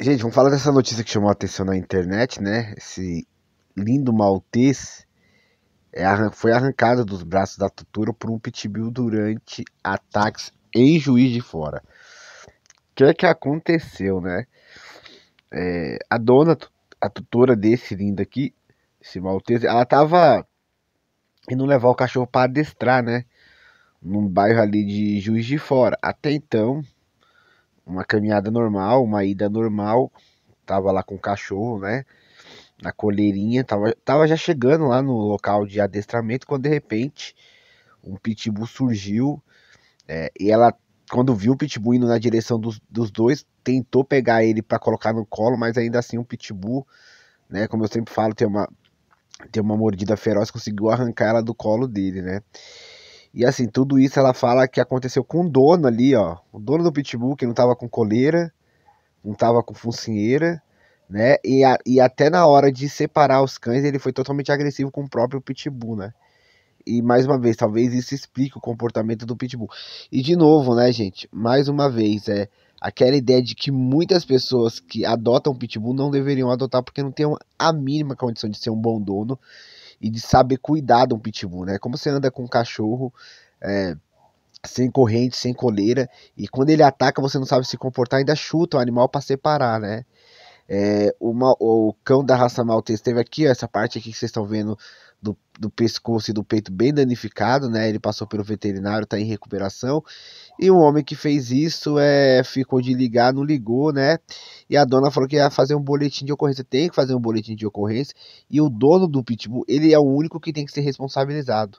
Gente, vamos falar dessa notícia que chamou a atenção na internet, né? Esse lindo maltês é foi arrancado dos braços da tutora por um pitbull durante ataques em Juiz de Fora. O que é que aconteceu, né? É, a dona, a tutora desse lindo aqui, esse maltês, ela tava indo levar o cachorro para adestrar, né? Num bairro ali de Juiz de Fora. Até então, uma caminhada normal, uma ida normal. Tava lá com o cachorro, né? Na coleirinha, tava, tava já chegando lá no local de adestramento quando de repente um pitbull surgiu é, e ela quando viu o pitbull indo na direção dos, dos dois, tentou pegar ele para colocar no colo, mas ainda assim o um pitbull, né, como eu sempre falo, tem uma tem uma mordida feroz, conseguiu arrancar ela do colo dele, né? E assim, tudo isso ela fala que aconteceu com o dono ali, ó. O dono do Pitbull, que não tava com coleira, não tava com focinheira, né? E, a, e até na hora de separar os cães, ele foi totalmente agressivo com o próprio Pitbull, né? E mais uma vez, talvez isso explique o comportamento do Pitbull. E de novo, né, gente? Mais uma vez, é aquela ideia de que muitas pessoas que adotam Pitbull não deveriam adotar porque não tem a mínima condição de ser um bom dono e de saber cuidar de um pitbull, né? Como você anda com um cachorro é, sem corrente, sem coleira, e quando ele ataca você não sabe se comportar, ainda chuta o animal para separar, né? É, o cão da raça maltesa teve aqui, ó, essa parte aqui que vocês estão vendo do, do pescoço e do peito bem danificado, né? Ele passou pelo veterinário, está em recuperação. E o homem que fez isso é, ficou de ligar, não ligou, né? E a dona falou que ia fazer um boletim de ocorrência. Tem que fazer um boletim de ocorrência. E o dono do pitbull, ele é o único que tem que ser responsabilizado.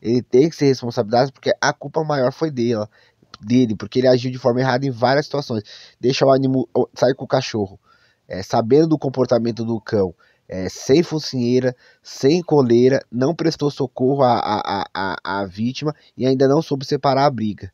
Ele tem que ser responsabilizado porque a culpa maior foi dela, dele, porque ele agiu de forma errada em várias situações. Deixa o animal sair com o cachorro é, sabendo do comportamento do cão, é, sem focinheira, sem coleira, não prestou socorro à, à, à, à vítima e ainda não soube separar a briga.